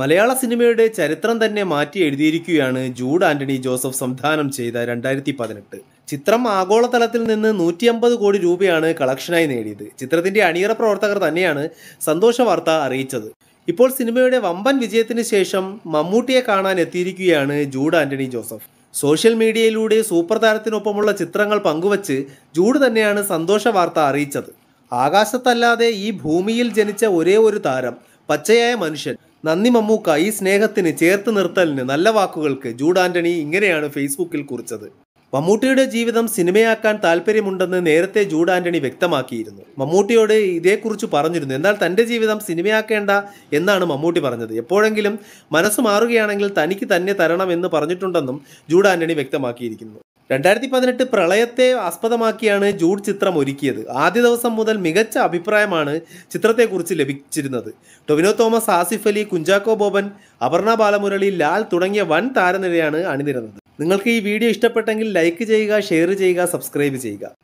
മലയാള സിനിമയുടെ ചരിത്രം തന്നെ മാറ്റി എഴുതിയിരിക്കുകയാണ് ജൂഡ് ആന്റണി ജോസഫ് സംവിധാനം ചെയ്ത രണ്ടായിരത്തി പതിനെട്ട് ചിത്രം ആഗോളതലത്തിൽ നിന്ന് നൂറ്റി അമ്പത് കോടി രൂപയാണ് കളക്ഷനായി നേടിയത് ചിത്രത്തിന്റെ അണിയറ പ്രവർത്തകർ തന്നെയാണ് സന്തോഷ വാർത്ത അറിയിച്ചത് ഇപ്പോൾ സിനിമയുടെ വമ്പൻ വിജയത്തിന് ശേഷം മമ്മൂട്ടിയെ കാണാൻ എത്തിയിരിക്കുകയാണ് ജൂഡ് ആന്റണി ജോസഫ് സോഷ്യൽ മീഡിയയിലൂടെ സൂപ്പർ താരത്തിനൊപ്പമുള്ള ചിത്രങ്ങൾ പങ്കുവച്ച് ജൂഡ് തന്നെയാണ് സന്തോഷ വാർത്ത അറിയിച്ചത് ആകാശത്തല്ലാതെ ഈ ഭൂമിയിൽ ജനിച്ച ഒരേ ഒരു താരം പച്ചയായ മനുഷ്യൻ നന്ദി മമ്മൂക്ക ഈ സ്നേഹത്തിന് ചേർത്ത് നിർത്തലിന് നല്ല വാക്കുകൾക്ക് ജൂഡ് ആന്റണി ഇങ്ങനെയാണ് ഫേസ്ബുക്കിൽ കുറിച്ചത് മമ്മൂട്ടിയുടെ ജീവിതം സിനിമയാക്കാൻ താല്പര്യമുണ്ടെന്ന് നേരത്തെ ജൂഡ് ആന്റണി വ്യക്തമാക്കിയിരുന്നു മമ്മൂട്ടിയോട് ഇതേക്കുറിച്ച് പറഞ്ഞിരുന്നു എന്നാൽ തൻ്റെ ജീവിതം സിനിമയാക്കേണ്ട എന്നാണ് മമ്മൂട്ടി പറഞ്ഞത് എപ്പോഴെങ്കിലും മനസ്സ് മാറുകയാണെങ്കിൽ തനിക്ക് തന്നെ തരണം എന്ന് പറഞ്ഞിട്ടുണ്ടെന്നും ജൂഡ് ആന്റണി വ്യക്തമാക്കിയിരിക്കുന്നു രണ്ടായിരത്തി പതിനെട്ട് പ്രളയത്തെ ആസ്പദമാക്കിയാണ് ജൂഡ് ചിത്രം ഒരുക്കിയത് ആദ്യ ദിവസം മുതൽ മികച്ച അഭിപ്രായമാണ് ചിത്രത്തെക്കുറിച്ച് ലഭിച്ചിരുന്നത് ടൊവിനോ തോമസ് ആസിഫ് അലി കുഞ്ചാക്കോ ബോബൻ അപർണ ബാലമുരളി ലാൽ തുടങ്ങിയ വൻ താരനിരയാണ് അണിനിരന്നത് നിങ്ങൾക്ക് ഈ വീഡിയോ ഇഷ്ടപ്പെട്ടെങ്കിൽ ലൈക്ക് ചെയ്യുക ഷെയർ ചെയ്യുക സബ്സ്ക്രൈബ് ചെയ്യുക